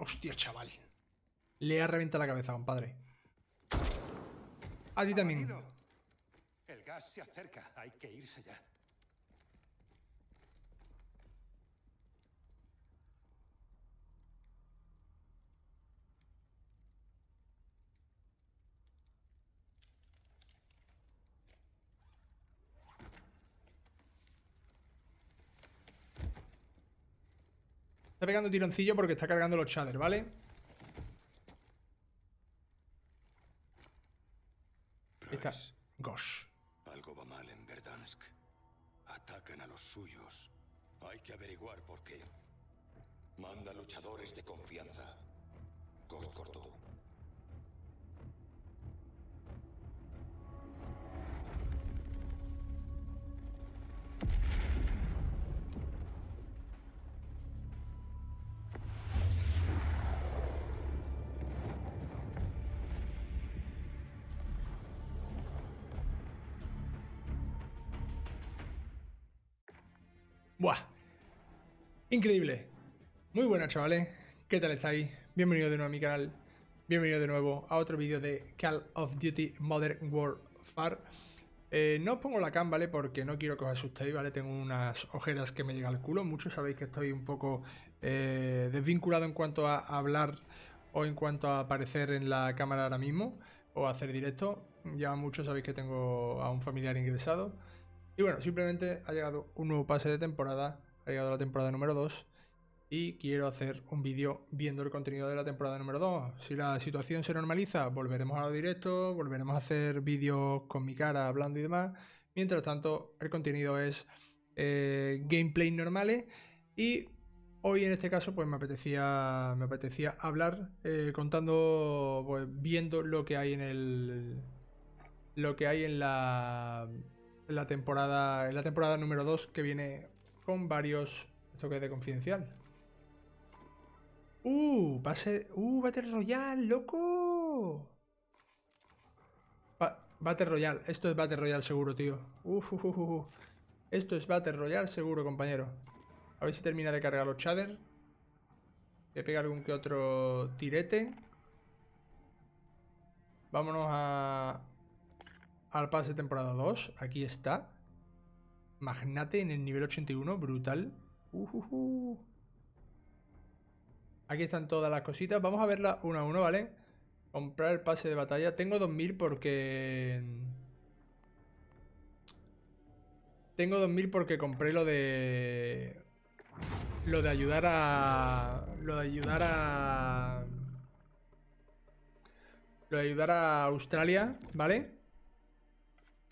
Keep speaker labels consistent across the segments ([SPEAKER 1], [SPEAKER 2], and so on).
[SPEAKER 1] Hostia, chaval. Le ha reventado la cabeza, compadre. A ti también. El gas se acerca, hay que irse ya. Está pegando tironcillo porque está cargando los chaders, ¿vale? está. Gosh. Algo va mal en Verdansk. Atacan a los suyos. Hay que averiguar por qué. Manda luchadores de confianza. Ghost corto. Increíble. Muy buenas chavales. ¿Qué tal estáis? Bienvenido de nuevo a mi canal. bienvenido de nuevo a otro vídeo de Call of Duty Modern Warfare. Eh, no os pongo la cam, ¿vale? Porque no quiero que os asustéis, ¿vale? Tengo unas ojeras que me llegan al culo. Muchos sabéis que estoy un poco eh, desvinculado en cuanto a hablar o en cuanto a aparecer en la cámara ahora mismo o hacer directo. Ya muchos sabéis que tengo a un familiar ingresado. Y bueno, simplemente ha llegado un nuevo pase de temporada ha llegado la temporada número 2 y quiero hacer un vídeo viendo el contenido de la temporada número 2. Si la situación se normaliza, volveremos a lo directo volveremos a hacer vídeos con mi cara hablando y demás. Mientras tanto, el contenido es eh, gameplay normales y hoy en este caso pues me apetecía, me apetecía hablar eh, contando, pues, viendo lo que hay en el... Lo que hay en la, la temporada, en la temporada número 2 que viene con varios... Esto que de confidencial. ¡Uh! pase, ¡Uh! Battle Royale, loco. bater Battle Royale. Esto es Battle Royale seguro, tío. Uh, Esto es Battle Royale seguro, compañero. A ver si termina de cargar los chaders. a pegar algún que otro tirete. Vámonos a... Al pase temporada 2. Aquí está. Magnate en el nivel 81, brutal. Uh, uh, Aquí están todas las cositas. Vamos a verla uno a uno, ¿vale? Comprar el pase de batalla. Tengo 2000 porque... Tengo 2000 porque compré lo de... Lo de ayudar a... Lo de ayudar a... Lo de ayudar a Australia, ¿vale?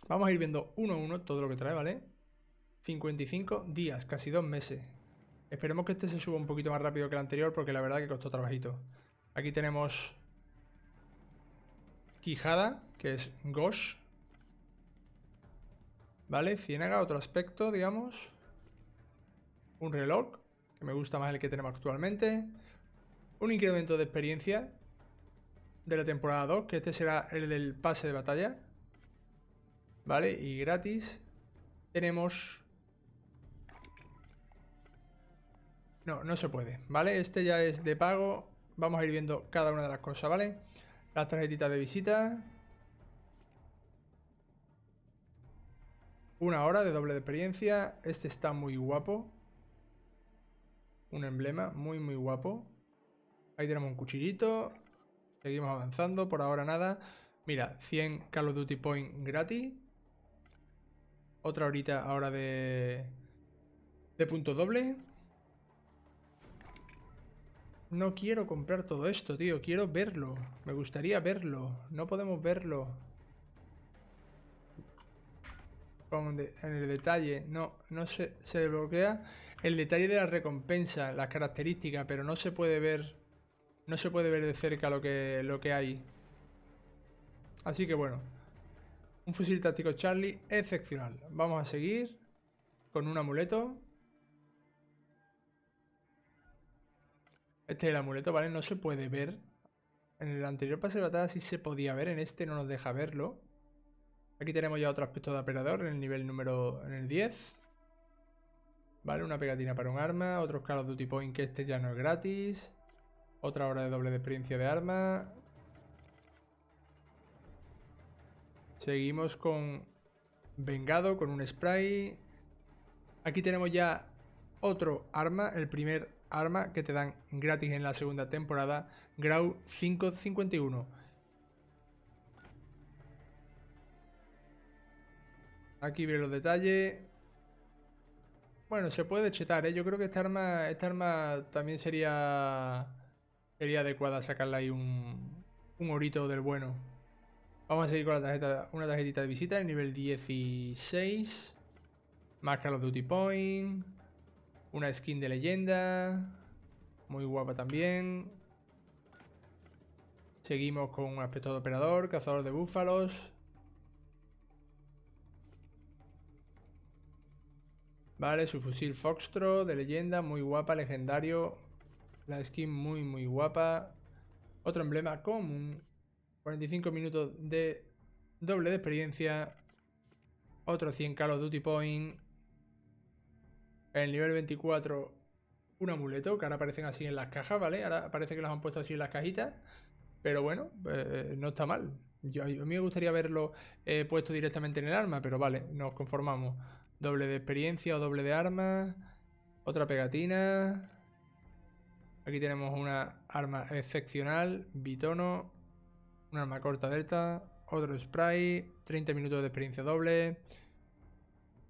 [SPEAKER 1] Vamos a ir viendo uno a uno todo lo que trae, ¿vale? 55 días, casi dos meses. Esperemos que este se suba un poquito más rápido que el anterior porque la verdad que costó trabajito. Aquí tenemos Quijada, que es Gosh. ¿Vale? Ciénaga, otro aspecto, digamos. Un reloj, que me gusta más el que tenemos actualmente. Un incremento de experiencia de la temporada 2, que este será el del pase de batalla. ¿Vale? Y gratis tenemos No, no se puede, ¿vale? Este ya es de pago. Vamos a ir viendo cada una de las cosas, ¿vale? Las tarjetitas de visita. Una hora de doble de experiencia. Este está muy guapo. Un emblema muy, muy guapo. Ahí tenemos un cuchillito. Seguimos avanzando. Por ahora nada. Mira, 100 Call of Duty Point gratis. Otra horita ahora de... De punto doble. No quiero comprar todo esto, tío. Quiero verlo. Me gustaría verlo. No podemos verlo. En el detalle. No, no se, se desbloquea el detalle de la recompensa, las características, pero no se puede ver. No se puede ver de cerca lo que, lo que hay. Así que bueno. Un fusil táctico Charlie excepcional. Vamos a seguir con un amuleto. Este es el amuleto, ¿vale? No se puede ver. En el anterior pase de batalla sí se podía ver, en este no nos deja verlo. Aquí tenemos ya otro aspecto de operador en el nivel número... en el 10. Vale, una pegatina para un arma, otros Call de Duty Point que este ya no es gratis. Otra hora de doble de experiencia de arma. Seguimos con Vengado, con un spray. Aquí tenemos ya otro arma, el primer arma que te dan gratis en la segunda temporada, Grau 551. Aquí veo los detalles. Bueno, se puede chetar, ¿eh? Yo creo que esta arma, esta arma también sería, sería adecuada sacarla ahí un, un orito del bueno. Vamos a seguir con la tarjeta, una tarjetita de visita, el nivel 16. Más los Duty Point. Una skin de leyenda. Muy guapa también. Seguimos con un aspecto de operador, cazador de búfalos. Vale, su fusil Foxtro de leyenda, muy guapa, legendario. La skin muy, muy guapa. Otro emblema común. 45 minutos de doble de experiencia. Otro 100 Call of Duty Point el nivel 24, un amuleto, que ahora aparecen así en las cajas, ¿vale? Ahora parece que los han puesto así en las cajitas. Pero bueno, eh, no está mal. Yo, a mí me gustaría verlo eh, puesto directamente en el arma, pero vale, nos conformamos. Doble de experiencia o doble de arma. Otra pegatina. Aquí tenemos una arma excepcional, bitono, un arma corta delta, otro spray, 30 minutos de experiencia doble,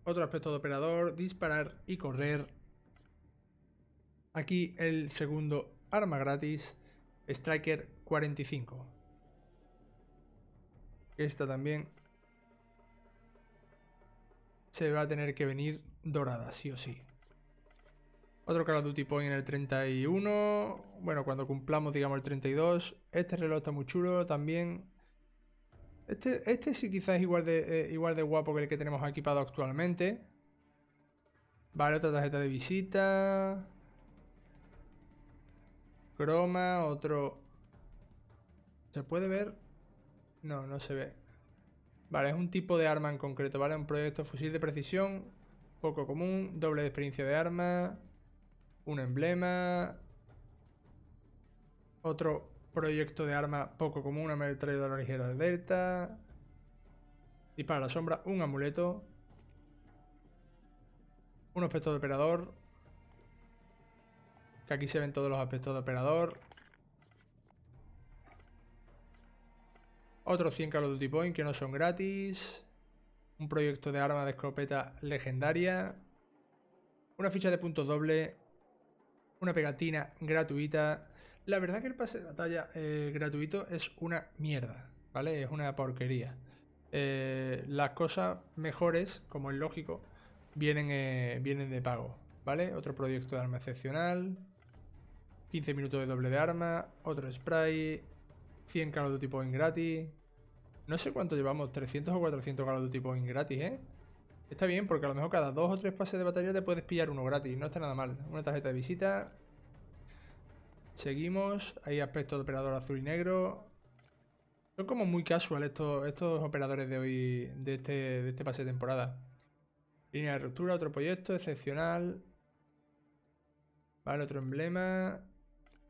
[SPEAKER 1] otro aspecto de operador, disparar y correr. Aquí el segundo arma gratis, Striker 45. Esta también se va a tener que venir dorada, sí o sí. Otro Call of Duty Point en el 31. Bueno, cuando cumplamos, digamos, el 32. Este reloj está muy chulo también. Este, este sí quizás es igual de, eh, igual de guapo que el que tenemos equipado actualmente. Vale, otra tarjeta de visita. Croma, otro... ¿Se puede ver? No, no se ve. Vale, es un tipo de arma en concreto, ¿vale? Un proyecto fusil de precisión, poco común, doble de experiencia de arma, un emblema, otro proyecto de arma poco común, una la ligera de Delta. Dispara la sombra, un amuleto. Un aspecto de operador. Que aquí se ven todos los aspectos de operador. Otros 100 Call of Duty Point que no son gratis. Un proyecto de arma de escopeta legendaria. Una ficha de punto doble. Una pegatina gratuita. La verdad que el pase de batalla eh, gratuito es una mierda, ¿vale? Es una porquería. Eh, las cosas mejores, como es lógico, vienen, eh, vienen de pago, ¿vale? Otro proyecto de arma excepcional, 15 minutos de doble de arma, otro spray, 100 calos de tipo en gratis. No sé cuánto llevamos, 300 o 400 calos de tipo en gratis, ¿eh? Está bien, porque a lo mejor cada dos o tres pases de batalla te puedes pillar uno gratis, no está nada mal. Una tarjeta de visita, Seguimos. Hay aspectos de operador azul y negro. Son como muy casual estos, estos operadores de hoy, este, de este, pase de temporada. Línea de ruptura, otro proyecto, excepcional. Vale, otro emblema.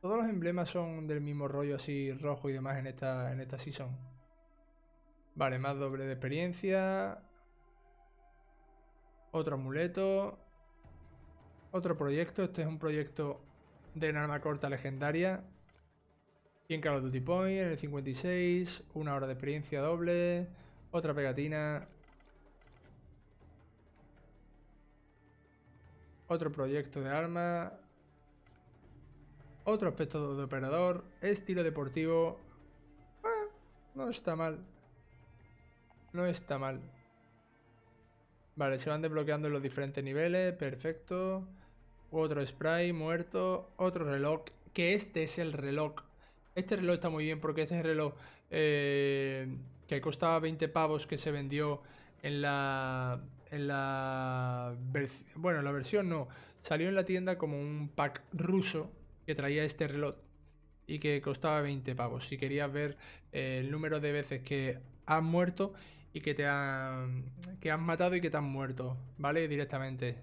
[SPEAKER 1] Todos los emblemas son del mismo rollo así rojo y demás en esta, en esta season. Vale, más doble de experiencia. Otro amuleto. Otro proyecto. Este es un proyecto de un arma corta legendaria. 100 Call of Duty Point, el 56, una hora de experiencia doble, otra pegatina. Otro proyecto de arma. Otro aspecto de operador. Estilo deportivo. Ah, no está mal. No está mal. Vale, se van desbloqueando los diferentes niveles. Perfecto. Otro spray muerto. Otro reloj. Que este es el reloj. Este reloj está muy bien porque este es el reloj eh, que costaba 20 pavos que se vendió en la... En la... Bueno, la versión no. Salió en la tienda como un pack ruso que traía este reloj y que costaba 20 pavos. Si querías ver eh, el número de veces que has muerto y que te han, matado y que te han muerto, ¿vale? Directamente.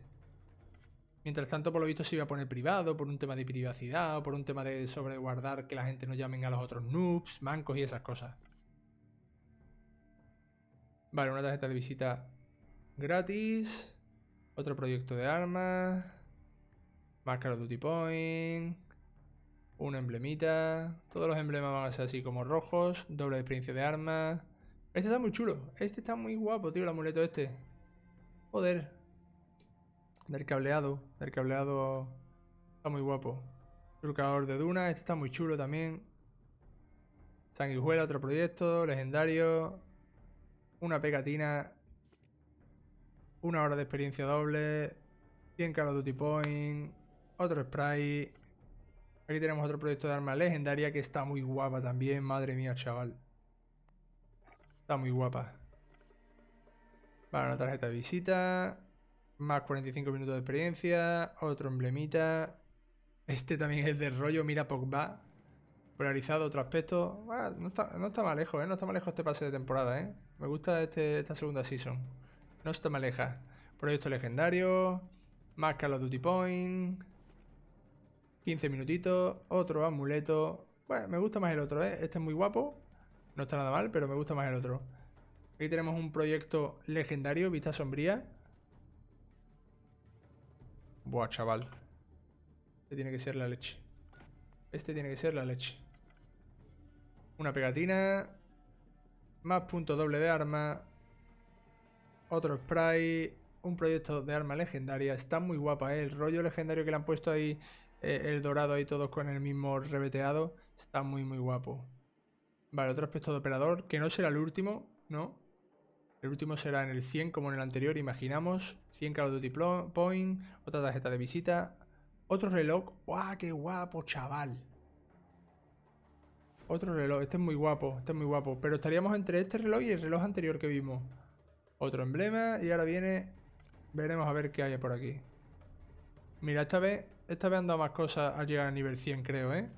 [SPEAKER 1] Mientras tanto, por lo visto, se iba a poner privado por un tema de privacidad o por un tema de sobreguardar que la gente no llamen a los otros noobs, mancos y esas cosas. Vale, una tarjeta de visita gratis. Otro proyecto de arma, Marca duty point. Una emblemita. Todos los emblemas van a ser así como rojos. Doble experiencia de arma. Este está muy chulo. Este está muy guapo, tío, el amuleto este. Joder del cableado. Del cableado está muy guapo. Trucador de dunas, este está muy chulo también. Sanguijuela, otro proyecto, legendario. Una pegatina. Una hora de experiencia doble. 100 Call Duty Point. Otro spray. Aquí tenemos otro proyecto de arma legendaria que está muy guapa también. Madre mía, chaval. Está muy guapa. Para una tarjeta de visita. Más 45 minutos de experiencia. Otro emblemita. Este también es de rollo. Mira Pogba. Polarizado, otro aspecto. Ah, no, está, no, mal lejos, ¿eh? No está mal lejos este pase de temporada, ¿eh? Me gusta este, esta segunda season. No está mal lejos... Proyecto legendario. Más Call Duty Point. 15 minutitos. Otro amuleto. Bueno, me gusta más el otro, ¿eh? Este es muy guapo. No está nada mal, pero me gusta más el otro. Aquí tenemos un proyecto legendario, Vista Sombría. Buah, chaval. Este tiene que ser la leche. Este tiene que ser la leche. Una pegatina. Más punto doble de arma. Otro spray. Un proyecto de arma legendaria. Está muy guapa, ¿eh? El rollo legendario que le han puesto ahí. Eh, el dorado ahí todos con el mismo rebeteado. Está muy, muy guapo. Vale, otro aspecto de operador. Que no será el último, ¿no? El último será en el 100 como en el anterior, imaginamos. 100 Call of Duty Point, otra tarjeta de visita, otro reloj. ¡Guau, qué guapo, chaval! Otro reloj, este es muy guapo, este es muy guapo. Pero estaríamos entre este reloj y el reloj anterior que vimos. Otro emblema y ahora viene... Veremos a ver qué hay por aquí. Mira, esta vez, esta vez han dado más cosas al llegar al nivel 100, creo, ¿eh?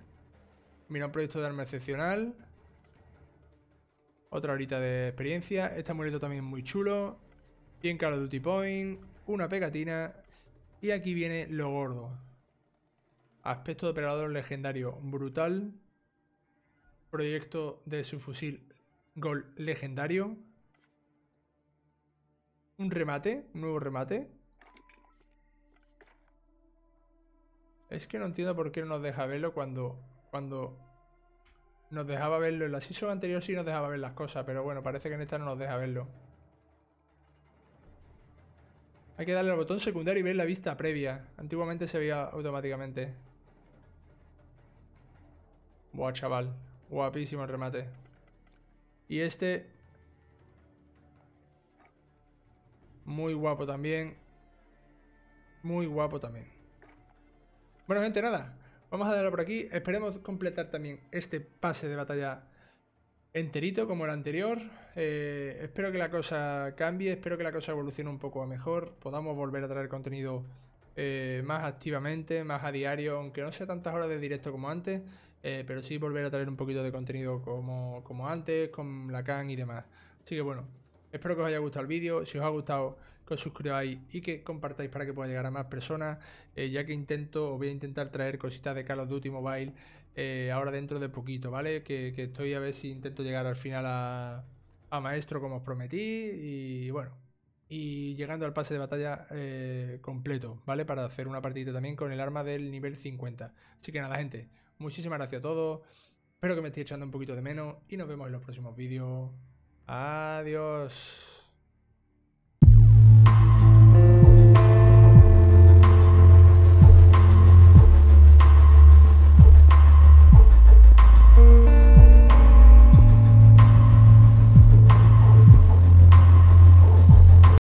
[SPEAKER 1] Mira, un proyecto de arma excepcional. Otra horita de experiencia. Este amuleto también muy chulo. Bien caro Duty Point. Una pegatina. Y aquí viene lo gordo. Aspecto de operador legendario brutal. Proyecto de su fusil. gol legendario. Un remate, un nuevo remate. Es que no entiendo por qué no nos deja verlo cuando, cuando nos dejaba verlo. En la season anterior sí nos dejaba ver las cosas, pero bueno, parece que en esta no nos deja verlo. Hay que darle al botón secundario y ver la vista previa. Antiguamente se veía automáticamente. Buah, chaval. Guapísimo el remate. Y este... Muy guapo también. Muy guapo también. Bueno, gente, nada. Vamos a darlo por aquí. Esperemos completar también este pase de batalla enterito como el anterior. Eh, espero que la cosa cambie, espero que la cosa evolucione un poco a mejor. Podamos volver a traer contenido eh, más activamente, más a diario, aunque no sea tantas horas de directo como antes, eh, pero sí volver a traer un poquito de contenido como, como antes, con la can y demás. Así que bueno, espero que os haya gustado el vídeo. Si os ha gustado que os suscribáis y que compartáis para que pueda llegar a más personas, eh, ya que intento, voy a intentar traer cositas de Call of Duty Mobile eh, ahora dentro de poquito, ¿vale? Que, estoy a ver si intento llegar al final a, maestro como os prometí y bueno, y llegando al pase de batalla eh, completo, ¿vale? Para hacer una partida también con el arma del nivel 50. Así que nada, gente, muchísimas gracias a todos. Espero que me estéis echando un poquito de menos y nos vemos en los próximos vídeos. Adiós.